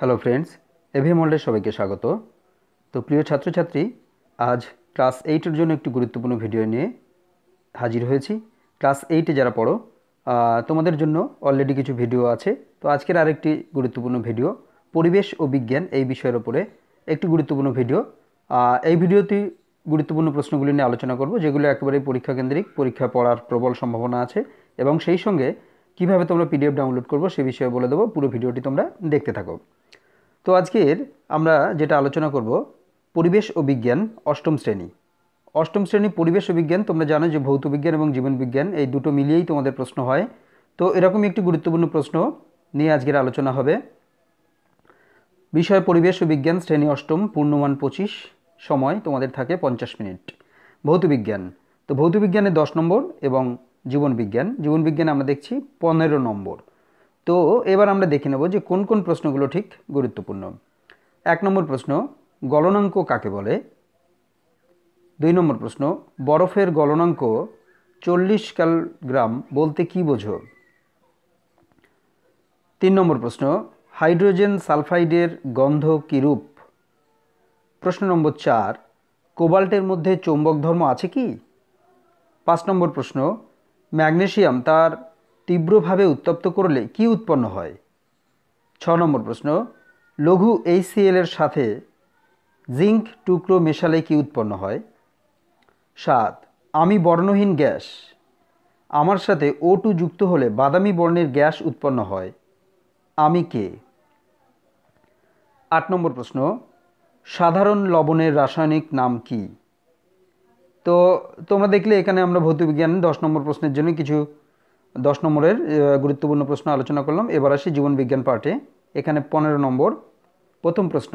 hello friends AV মল্ডের সবাইকে স্বাগত তো প্রিয় ছাত্রছাত্রী আজ ক্লাস এইটের জন্য একটি গুরুত্বপূর্ণ ভিডিও নিয়ে হাজির হয়েছি ক্লাস এইটে যারা পড়ো তোমাদের জন্য অলরেডি কিছু ভিডিও আছে তো আজকের আরেকটি গুরুত্বপূর্ণ ভিডিও পরিবেশ ও বিজ্ঞান এই বিষয়ের ওপরে একটি গুরুত্বপূর্ণ ভিডিও এই ভিডিওটি গুরুত্বপূর্ণ প্রশ্নগুলি নিয়ে আলোচনা করব যেগুলো একেবারেই পরীক্ষা কেন্দ্রিক পরীক্ষা পড়ার প্রবল সম্ভাবনা আছে এবং সেই সঙ্গে কিভাবে তোমরা পিডিএফ ডাউনলোড করবো সে বিষয়ে বলে দেবো পুরো ভিডিওটি তোমরা দেখতে থাকো তো আজকের আমরা যেটা আলোচনা করব পরিবেশ ও বিজ্ঞান অষ্টম শ্রেণী অষ্টম শ্রেণী পরিবেশ ও বিজ্ঞান তোমরা জানো যে ভৌত বিজ্ঞান এবং জীবন বিজ্ঞান এই দুটো মিলিয়েই তোমাদের প্রশ্ন হয় তো এরকমই একটি গুরুত্বপূর্ণ প্রশ্ন নিয়ে আজকের আলোচনা হবে বিষয় পরিবেশ ও বিজ্ঞান শ্রেণী অষ্টম পূর্ণমান পঁচিশ সময় তোমাদের থাকে পঞ্চাশ মিনিট ভৌত বিজ্ঞান তো ভৌত বিজ্ঞানে দশ নম্বর এবং জীবন বিজ্ঞান জীবন বিজ্ঞানে আমরা দেখছি পনেরো নম্বর তো এবার আমরা দেখে নেব যে কোন কোন প্রশ্নগুলো ঠিক গুরুত্বপূর্ণ এক নম্বর প্রশ্ন গলনাঙ্ক কাকে বলে দুই নম্বর প্রশ্ন বরফের গলনাঙ্ক চল্লিশ গ্রাম বলতে কি বোঝো তিন নম্বর প্রশ্ন হাইড্রোজেন সালফাইডের গন্ধ কীরূপ প্রশ্ন নম্বর চার কোবাল্টের মধ্যে চৌম্বক ধর্ম আছে কি পাঁচ নম্বর প্রশ্ন ম্যাগনেশিয়াম তার তীব্রভাবে উত্তপ্ত করলে কি উৎপন্ন হয় ছ নম্বর প্রশ্ন লঘু সিএলের সাথে জিঙ্ক টুকরো মেশালে কি উৎপন্ন হয় সাত আমি বর্ণহীন গ্যাস আমার সাথে ও টু যুক্ত হলে বাদামি বর্ণের গ্যাস উৎপন্ন হয় আমি কে আট নম্বর প্রশ্ন সাধারণ লবণের রাসায়নিক নাম কি তো তোমরা দেখলে এখানে আমরা ভৌতবিজ্ঞান দশ নম্বর প্রশ্নের জন্য কিছু দশ নম্বরের গুরুত্বপূর্ণ প্রশ্ন আলোচনা করলাম এবার আসি জীবন বিজ্ঞান পাঠে এখানে পনেরো নম্বর প্রথম প্রশ্ন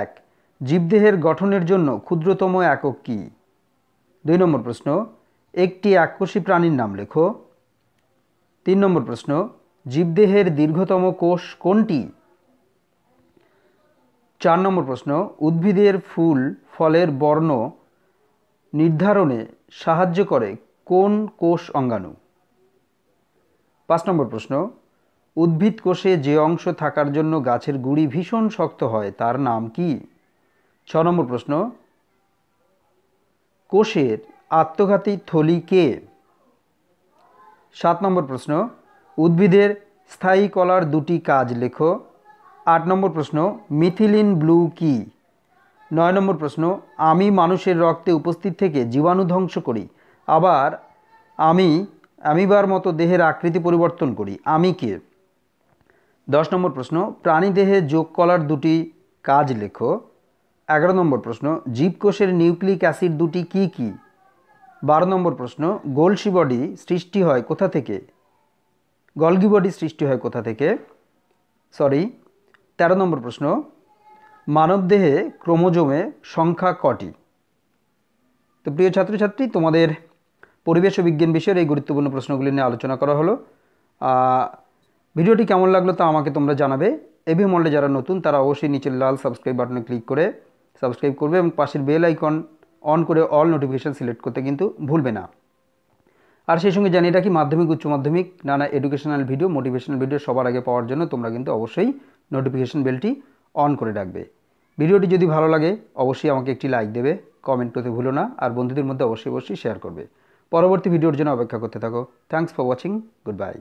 এক জীবদেহের গঠনের জন্য ক্ষুদ্রতম একক কী দুই নম্বর প্রশ্ন একটি এককোষী প্রাণীর নাম লেখো তিন নম্বর প্রশ্ন জীবদেহের দীর্ঘতম কোষ কোনটি চার নম্বর প্রশ্ন উদ্ভিদের ফুল ফলের বর্ণ নির্ধারণে সাহায্য করে কোন কোষ অঙ্গাণু পাঁচ নম্বর প্রশ্ন উদ্ভিদ কোষে যে অংশ থাকার জন্য গাছের গুড়ি ভীষণ শক্ত হয় তার নাম কি ছ নম্বর প্রশ্ন কোষের আত্মঘাতী থলি কে সাত নম্বর প্রশ্ন উদ্ভিদের স্থায়ী কলার দুটি কাজ লেখো আট নম্বর প্রশ্ন মিথিলিন ব্লু কি নয় নম্বর প্রশ্ন আমি মানুষের রক্তে উপস্থিত থেকে জীবাণু ধ্বংস করি আবার আমি অ্যামিবার মতো দেহের আকৃতি পরিবর্তন করি আমি কে দশ নম্বর প্রশ্ন প্রাণী দেহে যোগ কলার দুটি কাজ লেখো এগারো নম্বর প্রশ্ন জীবকোষের নিউক্লিক অ্যাসিড দুটি কি কি বারো নম্বর প্রশ্ন গোলসি বডি সৃষ্টি হয় কোথা থেকে গলগি বডি সৃষ্টি হয় কোথা থেকে সরি তেরো নম্বর প্রশ্ন মানবদেহে ক্রোমোজোমে সংখ্যা কটি তো প্রিয় ছাত্রছাত্রী তোমাদের পরিবেশ ও বিজ্ঞান বিষয়ের এই গুরুত্বপূর্ণ প্রশ্নগুলি নিয়ে আলোচনা করা হলো ভিডিওটি কেমন লাগলো তা আমাকে তোমরা জানাবে এবি মল্লে যারা নতুন তারা অবশ্যই নিচের লাল সাবস্ক্রাইব বাটনে ক্লিক করে সাবস্ক্রাইব করবে এবং পাশের বেল আইকন অন করে অল নোটিফিকেশান সিলেক্ট করতে কিন্তু ভুলবে না আর সেই সঙ্গে জানিয়ে রাখি মাধ্যমিক উচ্চ মাধ্যমিক নানা এডুকেশনাল ভিডিও মোটিভেশনাল ভিডিও সবার আগে পাওয়ার জন্য তোমরা কিন্তু অবশ্যই নোটিফিকেশান বেলটি অন করে রাখবে ভিডিওটি যদি ভালো লাগে অবশ্যই আমাকে একটি লাইক দেবে কমেন্ট করতে ভুলো না আর বন্ধুদের মধ্যে অবশ্যই অবশ্যই শেয়ার করবে পরবর্তী ভিডিওর জন্য অপেক্ষা করতে থাকো thanks for watching good bye